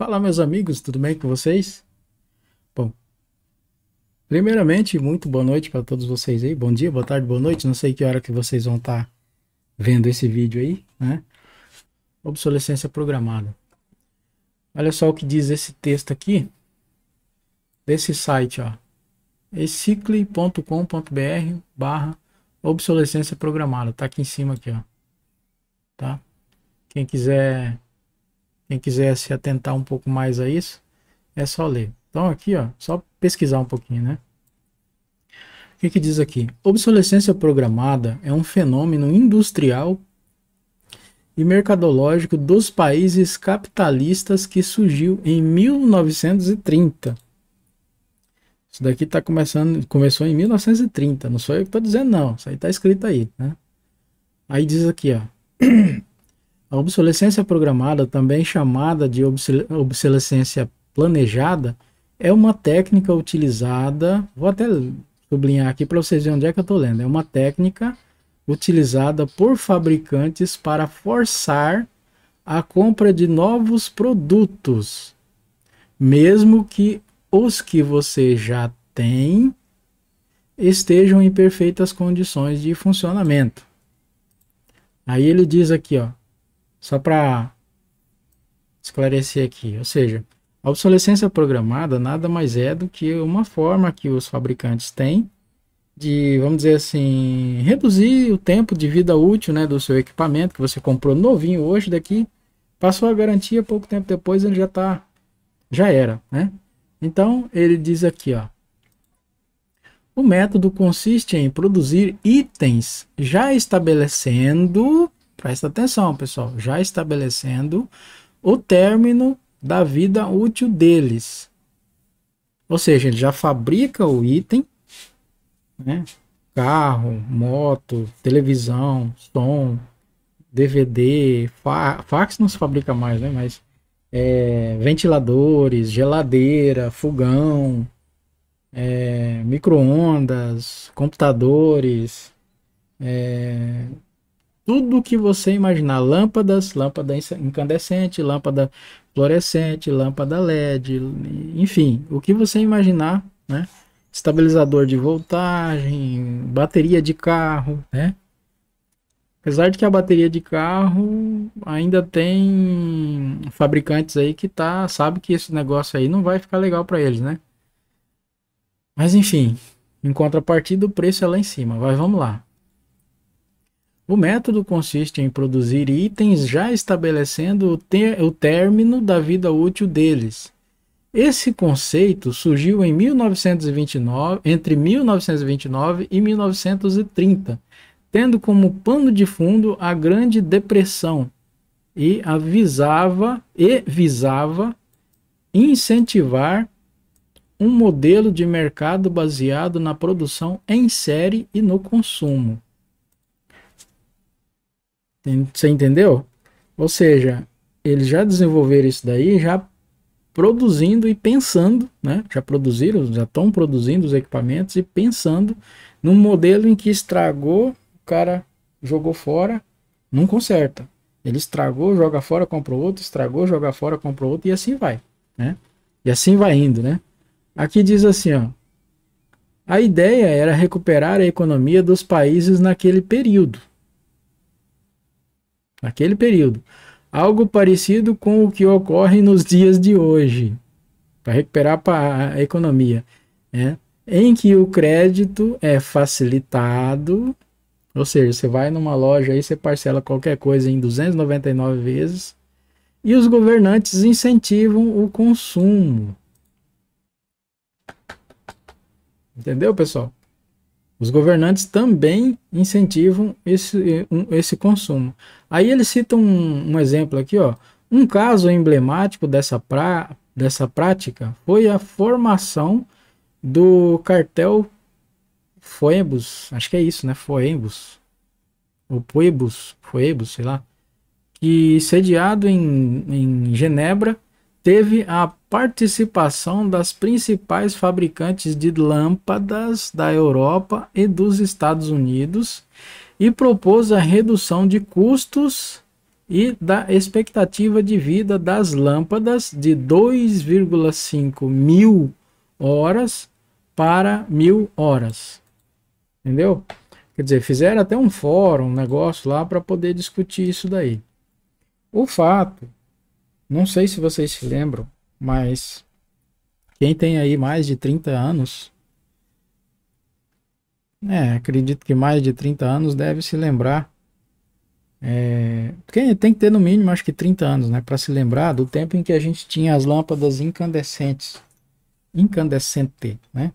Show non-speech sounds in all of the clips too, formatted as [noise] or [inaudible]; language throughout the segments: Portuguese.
Fala, meus amigos, tudo bem com vocês? Bom, primeiramente, muito boa noite para todos vocês aí. Bom dia, boa tarde, boa noite. Não sei que hora que vocês vão estar tá vendo esse vídeo aí, né? Obsolescência programada. Olha só o que diz esse texto aqui desse site, ó. Ecicle.com.br barra obsolescência programada. Tá aqui em cima aqui, ó. Tá? Quem quiser quem quiser se atentar um pouco mais a isso, é só ler. Então aqui, ó, só pesquisar um pouquinho, né? O que, que diz aqui? Obsolescência programada é um fenômeno industrial e mercadológico dos países capitalistas que surgiu em 1930. Isso daqui tá começando, começou em 1930. Não sou eu que estou dizendo, não. Isso aí está escrito aí. Né? Aí diz aqui, ó. [clears throat] A obsolescência programada, também chamada de obsolescência planejada, é uma técnica utilizada, vou até sublinhar aqui para vocês verem onde é que eu estou lendo, é uma técnica utilizada por fabricantes para forçar a compra de novos produtos, mesmo que os que você já tem estejam em perfeitas condições de funcionamento. Aí ele diz aqui, ó, só para esclarecer aqui, ou seja, a obsolescência programada nada mais é do que uma forma que os fabricantes têm de, vamos dizer assim, reduzir o tempo de vida útil né, do seu equipamento que você comprou novinho hoje daqui, passou a garantia, pouco tempo depois ele já está, já era, né? Então ele diz aqui, ó, o método consiste em produzir itens já estabelecendo Presta atenção, pessoal. Já estabelecendo o término da vida útil deles. Ou seja, ele já fabrica o item, né? carro, moto, televisão, som, DVD, fa fax não se fabrica mais, né? Mas é, ventiladores, geladeira, fogão, é, micro-ondas, computadores, é, tudo o que você imaginar: lâmpadas, lâmpada incandescente, lâmpada fluorescente, lâmpada LED, enfim, o que você imaginar, né? Estabilizador de voltagem, bateria de carro, né? Apesar de que a bateria de carro ainda tem fabricantes aí que tá, sabe que esse negócio aí não vai ficar legal para eles, né? Mas enfim, em contrapartida o preço é lá em cima. Vai, vamos lá. O método consiste em produzir itens já estabelecendo o, ter, o término da vida útil deles. Esse conceito surgiu em 1929, entre 1929 e 1930, tendo como pano de fundo a Grande Depressão e avisava e visava incentivar um modelo de mercado baseado na produção em série e no consumo. Você entendeu? Ou seja, eles já desenvolveram isso daí, já produzindo e pensando, né? Já produziram, já estão produzindo os equipamentos e pensando num modelo em que estragou, o cara jogou fora, não conserta. Ele estragou, joga fora, compra outro, estragou, joga fora, compra outro e assim vai, né? E assim vai indo, né? Aqui diz assim, ó. A ideia era recuperar a economia dos países naquele período, naquele período. Algo parecido com o que ocorre nos dias de hoje, para recuperar a economia, né? em que o crédito é facilitado, ou seja, você vai numa loja e você parcela qualquer coisa em 299 vezes, e os governantes incentivam o consumo. Entendeu, pessoal? Os governantes também incentivam esse, esse consumo. Aí ele cita um, um exemplo aqui, ó. Um caso emblemático dessa, pra, dessa prática foi a formação do cartel Foebus, acho que é isso, né? Foebus, ou Poebus, Foebus, sei lá, que sediado em, em Genebra, teve a participação das principais fabricantes de lâmpadas da Europa e dos Estados Unidos e propôs a redução de custos e da expectativa de vida das lâmpadas de 2,5 mil horas para mil horas. Entendeu? Quer dizer, fizeram até um fórum, um negócio lá para poder discutir isso daí. O fato, não sei se vocês se lembram, mas quem tem aí mais de 30 anos é, acredito que mais de 30 anos deve se lembrar. É, porque tem que ter no mínimo acho que 30 anos, né? Para se lembrar do tempo em que a gente tinha as lâmpadas incandescentes. Incandescente, né?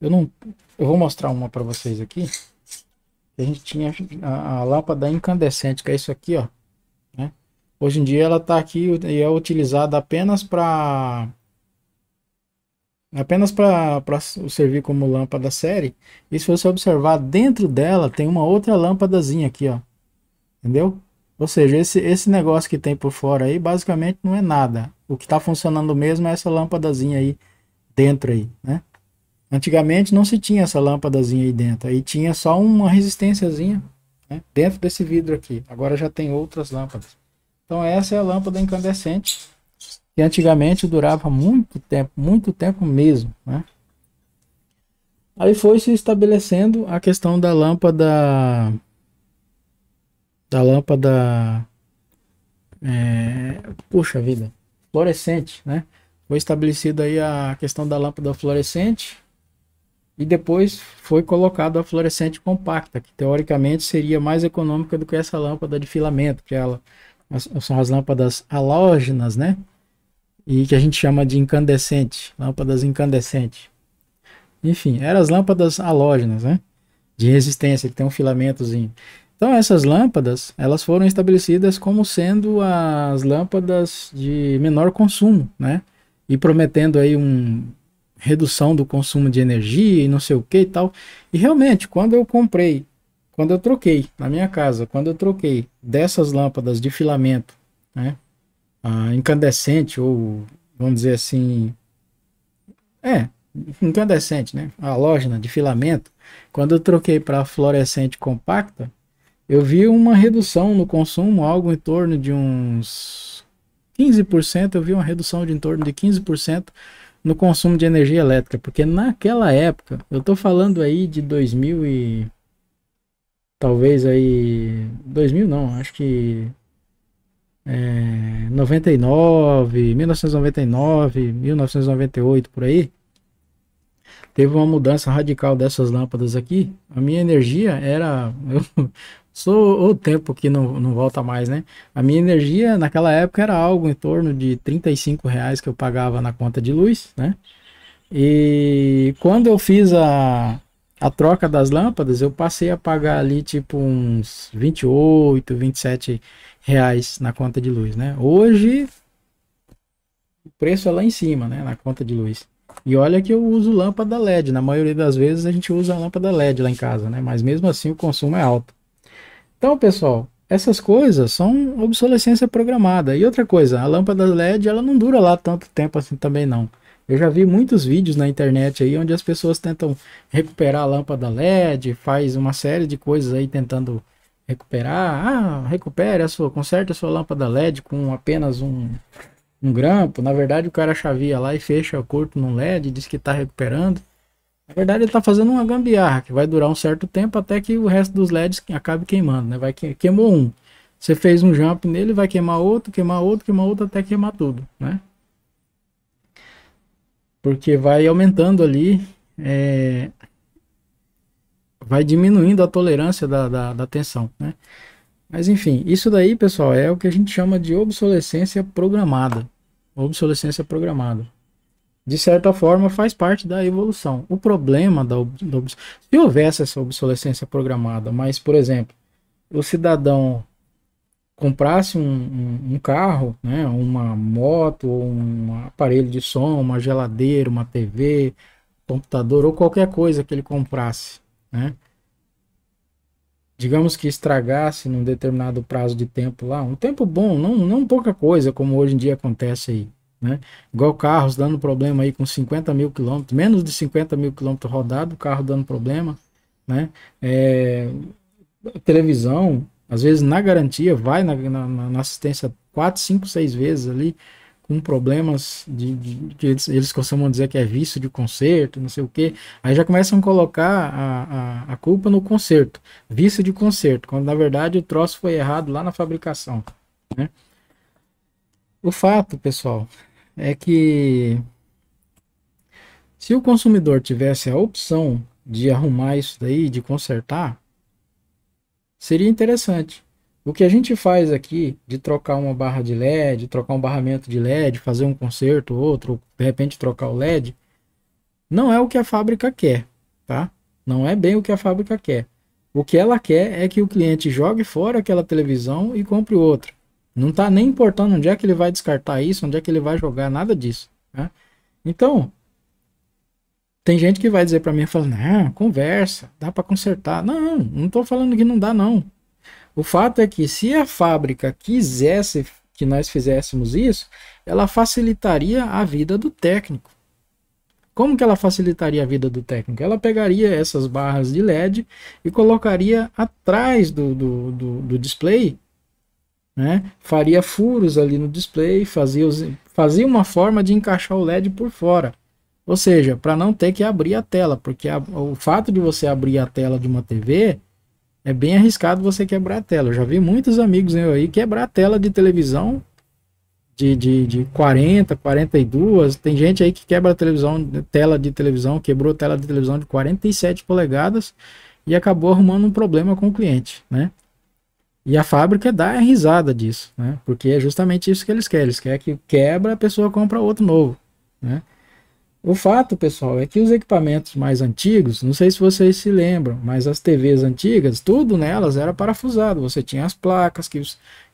Eu não. Eu vou mostrar uma para vocês aqui. A gente tinha a, a, lâmpada incandescente, que é isso aqui, ó. Né? Hoje em dia ela está aqui e é utilizada apenas para apenas para servir como lâmpada série. E se você observar, dentro dela tem uma outra lâmpadazinha aqui, ó. Entendeu? Ou seja, esse, esse negócio que tem por fora aí, basicamente não é nada. O que está funcionando mesmo é essa lâmpadazinha aí dentro aí, né? Antigamente não se tinha essa lâmpadazinha aí dentro. Aí tinha só uma resistênciazinha né? dentro desse vidro aqui. Agora já tem outras lâmpadas. Então essa é a lâmpada incandescente que antigamente durava muito tempo, muito tempo mesmo, né? Aí foi se estabelecendo a questão da lâmpada da lâmpada é, puxa vida, fluorescente, né? Foi estabelecida aí a questão da lâmpada fluorescente e depois foi colocado a fluorescente compacta, que teoricamente seria mais econômica do que essa lâmpada de filamento, que ela é são as lâmpadas halógenas, né? e que a gente chama de incandescente, lâmpadas incandescentes. Enfim, eram as lâmpadas halógenas, né? De resistência, que tem um filamentozinho. Então essas lâmpadas, elas foram estabelecidas como sendo as lâmpadas de menor consumo, né? E prometendo aí um redução do consumo de energia e não sei o que e tal. E realmente, quando eu comprei, quando eu troquei na minha casa, quando eu troquei dessas lâmpadas de filamento, né? ah, incandescente, ou vamos dizer assim, é, incandescente, né? A halógena de filamento. Quando eu troquei para fluorescente compacta, eu vi uma redução no consumo, algo em torno de uns 15%, eu vi uma redução de em torno de 15% no consumo de energia elétrica, porque naquela época, eu estou falando aí de 2000 e talvez aí 2000 não, acho que é, 99, 1999, 1998 por aí, teve uma mudança radical dessas lâmpadas aqui. A minha energia era. [laughs] Eu, sou o tempo que não, não volta mais, né? A minha energia naquela época era algo em torno de 35 reais que eu pagava na conta de luz, né? E quando eu fiz a, a troca das lâmpadas, eu passei a pagar ali tipo uns 28, 27 reais reais na conta de luz, né? Hoje o preço é lá em cima, né? Na conta de luz. E olha que eu uso lâmpada LED. Na maioria das vezes a gente usa a lâmpada LED lá em casa, né? Mas mesmo assim o consumo é alto. Então, pessoal, essas coisas são obsolescência programada. E outra coisa, a lâmpada LED ela não dura lá tanto tempo assim também não. Eu já vi muitos vídeos na internet aí onde as pessoas tentam recuperar a lâmpada LED, faz uma série de coisas aí tentando recuperar. Ah, recupere a sua, conserta a sua lâmpada LED com apenas um, um grampo. Na verdade, o cara chavia lá e fecha o corpo no LED, diz que está recuperando. Na verdade, ele está fazendo uma gambiarra que vai durar um certo tempo até que o resto dos LEDs acabe queimando, né? Vai que, queimou um. Você fez um jump nele, vai queimar outro, queimar outro, queimar outro até queimar tudo, né? Porque vai aumentando ali é, vai diminuindo a tolerância da, da, da tensão, né? Mas enfim, isso daí, pessoal, é o que a gente chama de obsolescência programada. Obsolescência programada. De certa forma, faz parte da evolução. O problema da, da se houvesse essa obsolescência programada, mas, por exemplo, o cidadão comprasse um, um, um carro, né, uma moto, um aparelho de som, uma geladeira, uma TV, computador ou qualquer coisa que ele comprasse, né? digamos que estragasse num determinado prazo de tempo lá, um tempo bom, não, não pouca coisa, como hoje em dia acontece aí, né? Igual carros dando problema aí com 50 mil quilômetros, menos de 50 mil quilômetros rodado, o carro dando problema, né? É, televisão, às vezes na garantia, vai na, na, na assistência 4, 5, 6 vezes ali, com problemas de, de que eles, eles, costumam dizer que é vício de conserto, não sei o que. Aí já começam a colocar a, a, a culpa no conserto, vício de conserto, quando na verdade o troço foi errado lá na fabricação. Né? O fato, pessoal, é que se o consumidor tivesse a opção de arrumar isso daí, de consertar, seria interessante. O que a gente faz aqui de trocar uma barra de LED, trocar um barramento de LED, fazer um conserto outro, de repente trocar o LED, não é o que a fábrica quer, tá? Não é bem o que a fábrica quer. O que ela quer é que o cliente jogue fora aquela televisão e compre outra. Não está nem importando onde é que ele vai descartar isso, onde é que ele vai jogar, nada disso. Né? Então, tem gente que vai dizer para mim, falando, não, conversa, dá para consertar. Não, não estou falando que não dá não. O fato é que se a fábrica quisesse que nós fizéssemos isso, ela facilitaria a vida do técnico. Como que ela facilitaria a vida do técnico? Ela pegaria essas barras de LED e colocaria atrás do, do, do, do display, né? faria furos ali no display, fazia, os, fazia uma forma de encaixar o LED por fora. Ou seja, para não ter que abrir a tela, porque a, o fato de você abrir a tela de uma TV é bem arriscado você quebrar a tela. Eu já vi muitos amigos aí quebrar a tela de televisão de, de, de 40, 42. Tem gente aí que quebra a televisão, tela de televisão, quebrou tela de televisão de 47 polegadas e acabou arrumando um problema com o cliente, né? E a fábrica dá a risada disso, né? Porque é justamente isso que eles querem. Eles querem que quebra, a pessoa compra outro novo, né? O fato, pessoal, é que os equipamentos mais antigos, não sei se vocês se lembram, mas as TVs antigas, tudo nelas era parafusado. Você tinha as placas que,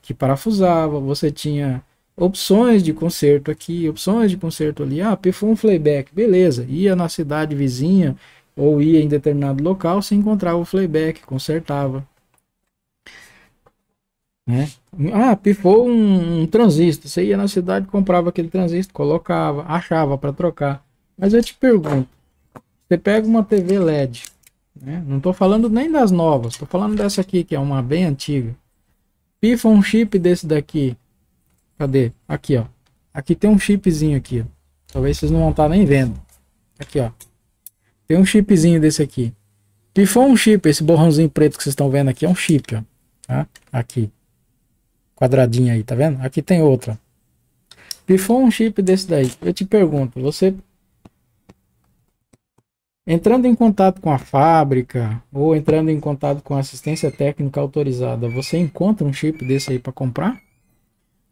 que parafusava, você tinha opções de conserto aqui, opções de conserto ali. Ah, pifou um playback, beleza. Ia na cidade vizinha ou ia em determinado local, se encontrava o playback, consertava. Né? Ah, pifou um, um transistor. Você ia na cidade, comprava aquele transistor, colocava, achava para trocar. Mas eu te pergunto, você pega uma TV LED, né? não estou falando nem das novas, estou falando dessa aqui que é uma bem antiga. Pifa um chip desse daqui, cadê? Aqui ó, aqui tem um chipzinho aqui, talvez vocês não vão estar tá nem vendo. Aqui ó, tem um chipzinho desse aqui. Pifou um chip, esse borrãozinho preto que vocês estão vendo aqui é um chip, ó. Tá? Aqui. Quadradinho aí, tá vendo? Aqui tem outra. Pifou um chip desse daí. Eu te pergunto, você Entrando em contato com a fábrica ou entrando em contato com a assistência técnica autorizada, você encontra um chip desse aí para comprar?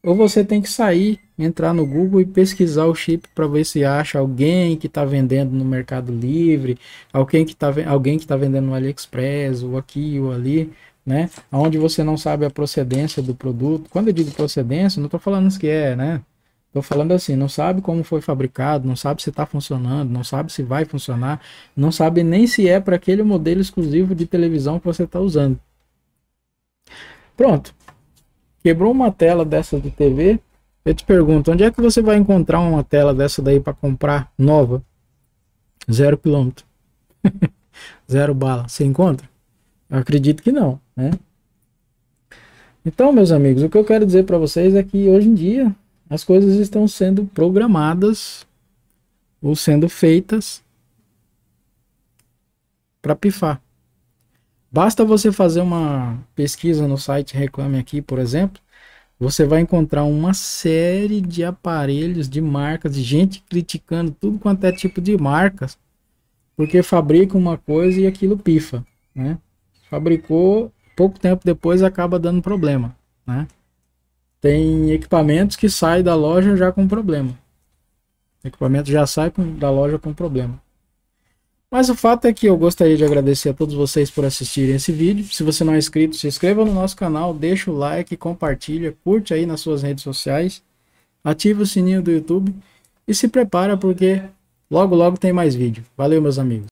Ou você tem que sair, entrar no Google e pesquisar o chip para ver se acha alguém que está vendendo no Mercado Livre, alguém que está alguém que tá vendendo no AliExpress, ou aqui ou ali, né? Onde você não sabe a procedência do produto. Quando eu digo procedência, não estou falando que é, né? Estou falando assim, não sabe como foi fabricado, não sabe se está funcionando, não sabe se vai funcionar, não sabe nem se é para aquele modelo exclusivo de televisão que você está usando. Pronto. Quebrou uma tela dessa de TV. Eu te pergunto, onde é que você vai encontrar uma tela dessa daí para comprar nova? Zero quilômetro. [laughs] Zero bala. Você encontra? Eu acredito que não, né? Então, meus amigos, o que eu quero dizer para vocês é que hoje em dia as coisas estão sendo programadas ou sendo feitas para pifar. Basta você fazer uma pesquisa no site Reclame Aqui, por exemplo, você vai encontrar uma série de aparelhos, de marcas, de gente criticando tudo quanto é tipo de marcas, porque fabrica uma coisa e aquilo pifa, né? Fabricou, pouco tempo depois acaba dando problema, né? Tem equipamentos que saem da loja já com problema. O equipamento já sai com, da loja com problema. Mas o fato é que eu gostaria de agradecer a todos vocês por assistirem esse vídeo. Se você não é inscrito, se inscreva no nosso canal, deixa o like, compartilha, curte aí nas suas redes sociais, ativa o sininho do YouTube e se prepara porque logo logo tem mais vídeo. Valeu, meus amigos.